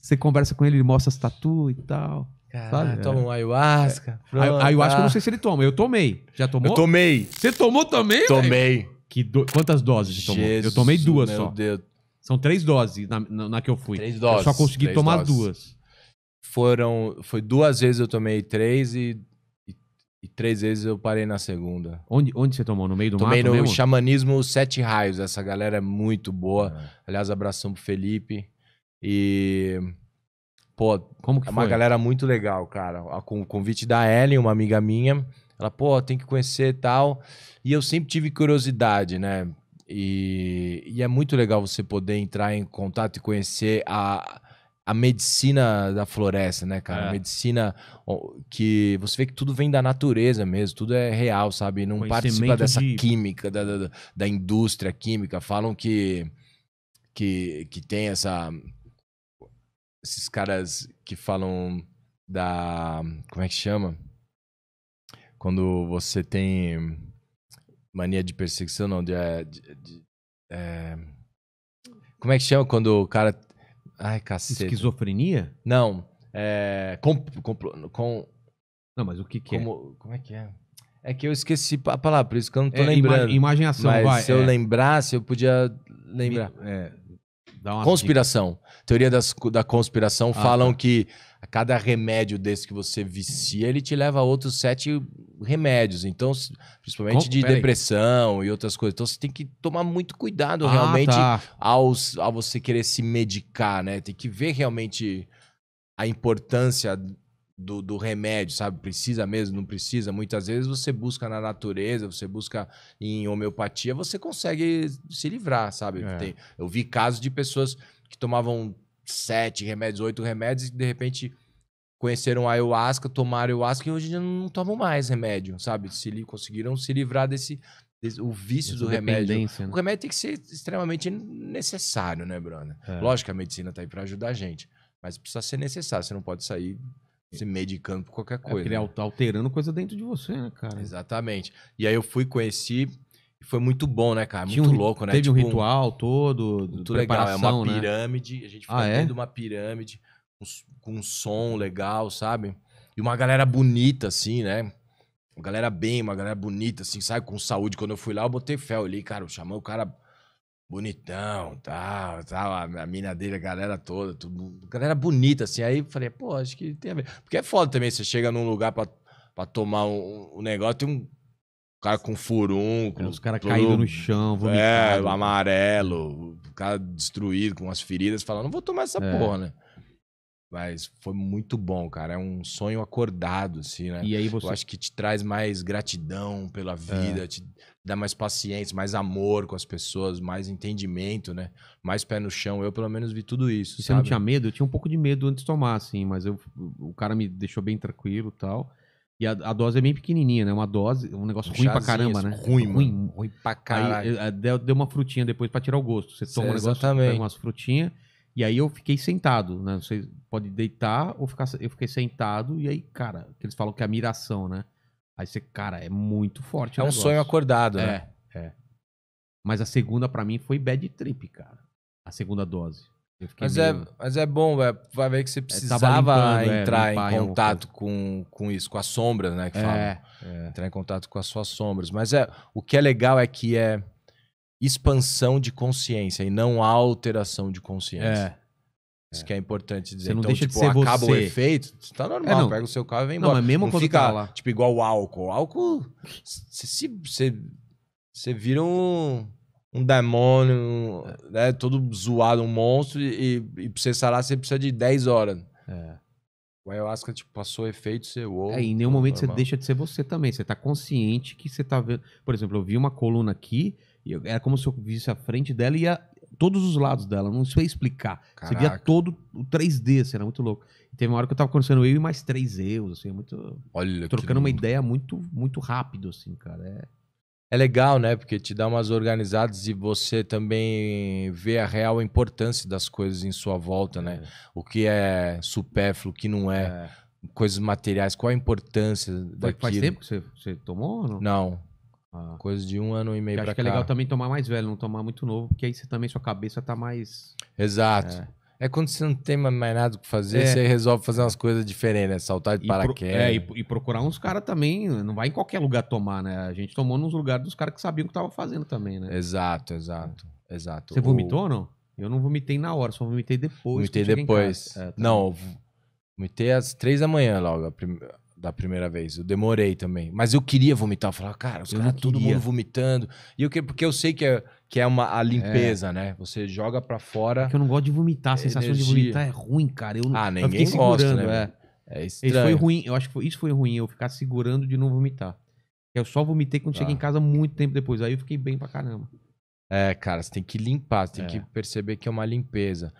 Você conversa com ele, ele mostra as tatu e tal. Caralho, toma um é. ayahuasca. É. Pronto, ayahuasca eu não tá. sei se ele toma. Eu tomei. Já tomou? Eu tomei. Você tomou também? Tomei. Que do... Quantas doses você tomou? Jesus, eu tomei duas meu só. Deus. São três doses na, na, na, que eu fui. Três doses. Eu só consegui tomar doses. duas. Foram. Foi duas vezes eu tomei três e, e, três vezes eu parei na segunda. Onde, onde você tomou? No meio do tomei Tomei no mesmo? Xamanismo Sete Raios. Essa galera é muito boa. É. Aliás, abração pro Felipe. E. Pô, como que é uma galera muito legal, cara. Com o convite da Ellen, uma amiga minha. Ela, pô, tem que conhecer tal. E eu sempre tive curiosidade, né? E, e é muito legal você poder entrar em contato e conhecer a, a medicina da floresta, né, cara? É. A medicina que você vê que tudo vem da natureza mesmo, tudo é real, sabe? Não participa dessa de... química, da, da, da, indústria química. Falam que, que, que tem essa esses caras que falam da. Como é que chama? Quando você tem mania de perseguição, não, de. Eh, de, de, de eh, é... Como é que chama quando o cara. Ai, cacete. Esquizofrenia? Não. É. Com, com, com... Não, mas o que, que é? como, é? Como é que é? É que eu esqueci a palavra, por isso que eu não tô é, lembrando. Ima imaginação, mas vai. Se é. eu lembrasse, eu podia lembrar. É, conspiração. Dica. Teoria das, da conspiração ah, falam tá. que a cada remédio desse que você vicia, ele te leva a outros sete remédios. Então, principalmente Com, de depressão aí. e outras coisas. Então, você tem que tomar muito cuidado ah, realmente tá. ao, ao você querer se medicar, né? Tem que ver realmente a importância do, do, remédio, sabe? Precisa mesmo, não precisa. Muitas vezes você busca na natureza, você busca em homeopatia, você consegue se livrar, sabe? É. Tem, eu vi casos de pessoas que tomavam sete remédios, oito remédios e de repente conheceram a ayahuasca, tomaram ayahuasca e hoje em dia não tomam mais remédio, sabe? Se li, conseguiram se livrar desse, o vício Essa do remédio. Né? O remédio tem que ser extremamente necessário, né, Bruna? É. Lógico que a medicina tá aí para ajudar a gente, mas precisa ser necessário, você não pode sair se medicando por qualquer é, coisa. É ele tá alterando coisa dentro de você, né, cara? Exatamente. E aí eu fui, conheci, e foi muito bom, né, cara? Muito um, louco, né? Teve tipo, um ritual todo, muito legal. É uma né? pirâmide, né? a gente ah, foi ah, é? uma pirâmide com um, um som legal, sabe? E uma galera bonita, assim, né? Uma galera bem, uma galera bonita, assim, sabe? Com saúde. Quando eu fui lá, eu botei fé ali, cara. Eu chamei o cara bonitão, tal, tal, a, a mina dele, a galera toda, tudo, galera bonita, assim. Aí falei, pô, acho que tem a ver. Porque é foda também, você chega num lugar pra, pra tomar um, um negócio, tem um cara com furúnculo. os caras caídos no chão, é, vomitado. É, amarelo, o cara destruído, com as feridas, falando, não vou tomar essa é. porra, né? Mas foi muito bom, cara. É um sonho acordado, assim, né? E aí você... Eu acho que te traz mais gratidão pela é. vida, é. te dá mais paciência, mais amor com as pessoas, mais entendimento, né? Mais pé no chão. Eu, pelo menos, vi tudo isso. E sabe? você não tinha medo? Eu tinha um pouco de medo antes de tomar, assim, mas eu, o cara me deixou bem tranquilo e tal. E a, a, dose é bem pequenininha, né? Uma dose, um negócio um ruim pra caramba, assim, né? Ruim, ruim, mano. ruim pra caralho. É, é, aí, deu, deu uma frutinha depois pra tirar o gosto. Você toma é, um negócio, pega umas frutinhas e aí eu fiquei sentado, né? Você pode deitar ou ficar. Eu fiquei sentado, e aí, cara, que eles falam que é a miração, né? Aí você, cara, é muito forte. É um sonho acordado, né? É, é. Mas a segunda, para mim, foi bad trip, cara. A segunda dose. Mas, é, meio... é, mas é bom, é, vai ver que você precisava limpando, entrar é, em contato com, com isso, com as sombras né? Que é, fala. Entrar em contato com as suas sombras. Mas é, o que é legal é que é expansão de consciência e não alteração de consciência. É. Isso é. que é importante dizer. Você não então, deixa tipo, de ser acaba você. o efeito, tá normal, é, pega o seu carro e vem embora. Não, mas mesmo não quando fica, tá lá. tipo, igual o álcool. O álcool, você vira um, um demônio, né, todo zoado, um monstro, e, e pra você sarar, você precisa de 10 horas. É. O ayahuasca, tipo, passou efeito, você... ou. é, em nenhum momento normal. você deixa de ser você também. Você tá consciente que você tá vendo... Por exemplo, eu vi uma coluna aqui e eu, era como se eu visse a frente dela e a, todos os lados dela. Não sei explicar. Caraca. Você via todo o 3D, assim, era muito louco. E teve uma hora que eu tava conversando eu e mais três eu, assim, muito. Olha trocando uma ideia muito, muito rápido, assim, cara. É... é legal, né? Porque te dá umas organizadas e você também vê a real importância das coisas em sua volta, né? É. O que é supérfluo, o que não é. é. Coisas materiais, qual a importância Foi, daquilo? Faz tempo que você, você tomou ou não? Não, ah. Coisa de um ano e meio para cá. Acho que é legal também tomar mais velho, não tomar muito novo, porque aí você também, sua cabeça tá mais... Exato. É. É quando você não tem mais nada o que fazer, é. você resolve fazer umas coisas diferentes, né? Saltar de paraquedas. É, e, e, procurar uns caras também, não vai em qualquer lugar tomar, né? A gente tomou nos lugares dos caras que sabiam o que tava fazendo também, né? Exato, exato, exato. Você vomitou ou não? Eu não vomitei na hora, só vomitei depois. Vomitei depois. É, tá não, vomitei às três da manhã logo. A primeira da primeira vez. Eu demorei também. Mas eu queria vomitar. Eu falava, cara, os caras, todo mundo vomitando. E eu que, porque eu sei que é, que é uma a limpeza, é. né? Você joga para fora. É que eu não gosto de vomitar. A sensação energia. de vomitar é ruim, cara. Eu não, ah, ninguém gosta, né? É. é estranho. Isso foi ruim. Eu acho que foi, isso foi ruim. Eu ficar segurando de não vomitar. Eu só vomitei quando ah. cheguei tá. em casa muito tempo depois. Aí eu fiquei bem pra caramba. É, cara, você tem que limpar, você tem é. que perceber que é uma limpeza.